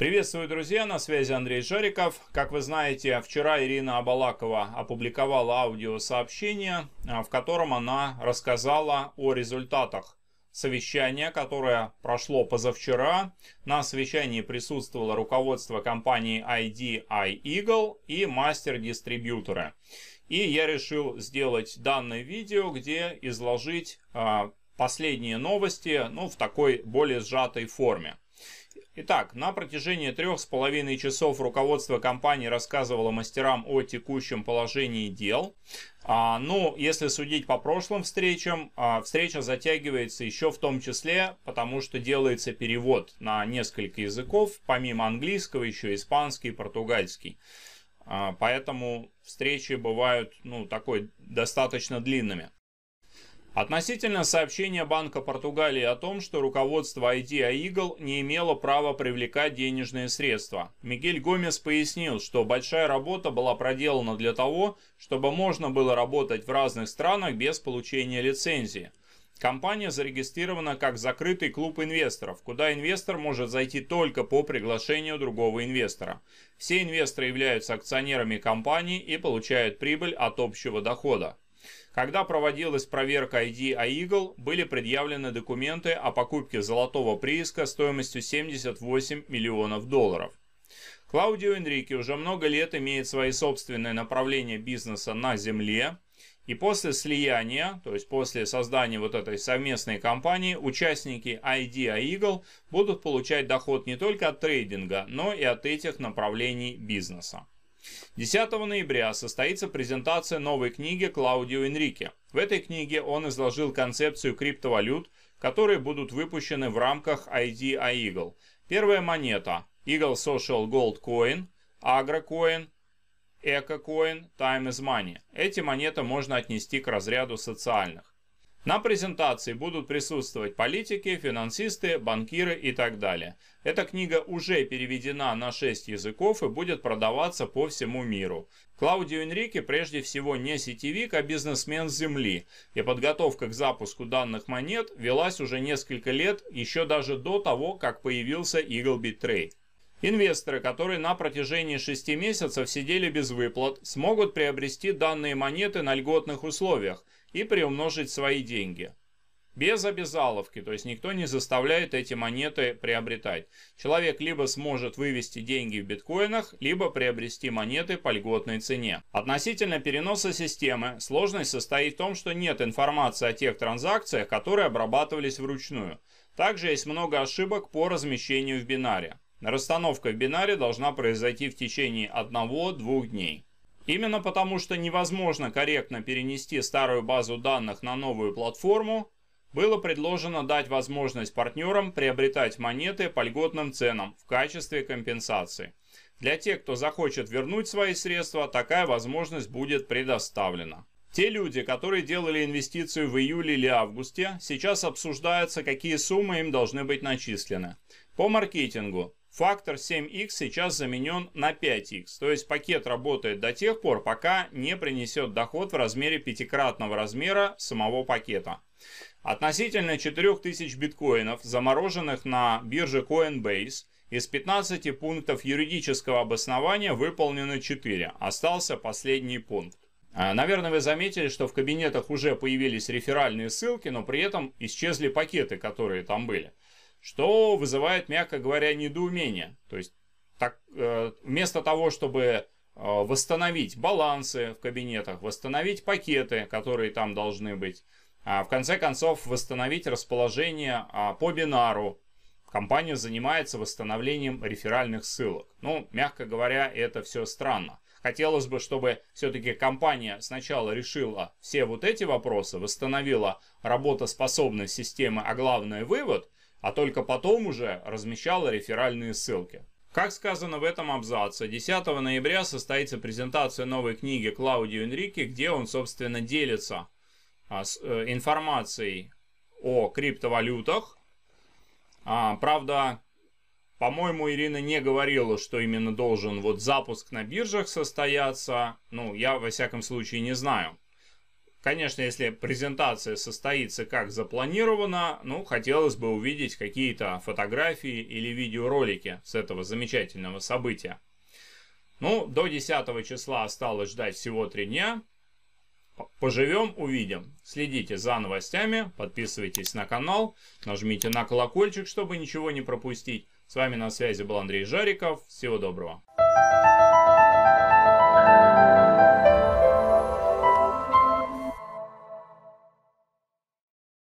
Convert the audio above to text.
Приветствую, друзья, на связи Андрей Жариков. Как вы знаете, вчера Ирина Абалакова опубликовала аудиосообщение, а, в котором она рассказала о результатах совещания, которое прошло позавчера. На совещании присутствовало руководство компании IDI Eagle и мастер-дистрибьюторы. И я решил сделать данное видео, где изложить а, последние новости ну, в такой более сжатой форме. Итак, на протяжении трех с половиной часов руководство компании рассказывало мастерам о текущем положении дел. А, ну, если судить по прошлым встречам, а, встреча затягивается еще в том числе, потому что делается перевод на несколько языков, помимо английского еще испанский, и португальский. А, поэтому встречи бывают, ну, такой достаточно длинными. Относительно сообщения Банка Португалии о том, что руководство IDEA Eagle не имело права привлекать денежные средства, Мигель Гомес пояснил, что большая работа была проделана для того, чтобы можно было работать в разных странах без получения лицензии. Компания зарегистрирована как закрытый клуб инвесторов, куда инвестор может зайти только по приглашению другого инвестора. Все инвесторы являются акционерами компании и получают прибыль от общего дохода. Когда проводилась проверка ID Eagle, были предъявлены документы о покупке золотого прииска стоимостью 78 миллионов долларов. Клаудио Энрике уже много лет имеет свои собственные направления бизнеса на земле, и после слияния, то есть после создания вот этой совместной компании, участники IDEA Eagle будут получать доход не только от трейдинга, но и от этих направлений бизнеса. 10 ноября состоится презентация новой книги Клаудио Энрике. В этой книге он изложил концепцию криптовалют, которые будут выпущены в рамках IDA Eagle. Первая монета Eagle Social Gold Coin, Agra Coin, Eco Coin, Time is Money. Эти монеты можно отнести к разряду социальных. На презентации будут присутствовать политики, финансисты, банкиры и так далее. Эта книга уже переведена на 6 языков и будет продаваться по всему миру. Клаудио Энрике прежде всего не сетевик, а бизнесмен земли, и подготовка к запуску данных монет велась уже несколько лет, еще даже до того, как появился Eagle Trade. Инвесторы, которые на протяжении 6 месяцев сидели без выплат, смогут приобрести данные монеты на льготных условиях – и приумножить свои деньги. Без обязаловки, то есть никто не заставляет эти монеты приобретать. Человек либо сможет вывести деньги в биткоинах, либо приобрести монеты по льготной цене. Относительно переноса системы, сложность состоит в том, что нет информации о тех транзакциях, которые обрабатывались вручную. Также есть много ошибок по размещению в бинаре. Расстановка в бинаре должна произойти в течение 1-2 дней. Именно потому, что невозможно корректно перенести старую базу данных на новую платформу, было предложено дать возможность партнерам приобретать монеты по льготным ценам в качестве компенсации. Для тех, кто захочет вернуть свои средства, такая возможность будет предоставлена. Те люди, которые делали инвестицию в июле или августе, сейчас обсуждаются, какие суммы им должны быть начислены. По маркетингу. Фактор 7x сейчас заменен на 5x, то есть пакет работает до тех пор, пока не принесет доход в размере пятикратного размера самого пакета. Относительно 4000 биткоинов, замороженных на бирже Coinbase, из 15 пунктов юридического обоснования выполнено 4, остался последний пункт. А, наверное, вы заметили, что в кабинетах уже появились реферальные ссылки, но при этом исчезли пакеты, которые там были что вызывает, мягко говоря, недоумение. То есть так, э, вместо того, чтобы э, восстановить балансы в кабинетах, восстановить пакеты, которые там должны быть, а в конце концов восстановить расположение а, по бинару, компания занимается восстановлением реферальных ссылок. Ну, мягко говоря, это все странно. Хотелось бы, чтобы все-таки компания сначала решила все вот эти вопросы, восстановила работоспособность системы, а главное вывод, а только потом уже размещала реферальные ссылки. Как сказано в этом абзаце, 10 ноября состоится презентация новой книги Клаудио Энрике, где он, собственно, делится а, э, информацией о криптовалютах. А, правда, по-моему, Ирина не говорила, что именно должен вот запуск на биржах состояться. Ну, я во всяком случае не знаю. Конечно, если презентация состоится как запланировано, ну, хотелось бы увидеть какие-то фотографии или видеоролики с этого замечательного события. Ну, до 10 числа осталось ждать всего 3 дня. Поживем, увидим. Следите за новостями, подписывайтесь на канал, нажмите на колокольчик, чтобы ничего не пропустить. С вами на связи был Андрей Жариков. Всего доброго.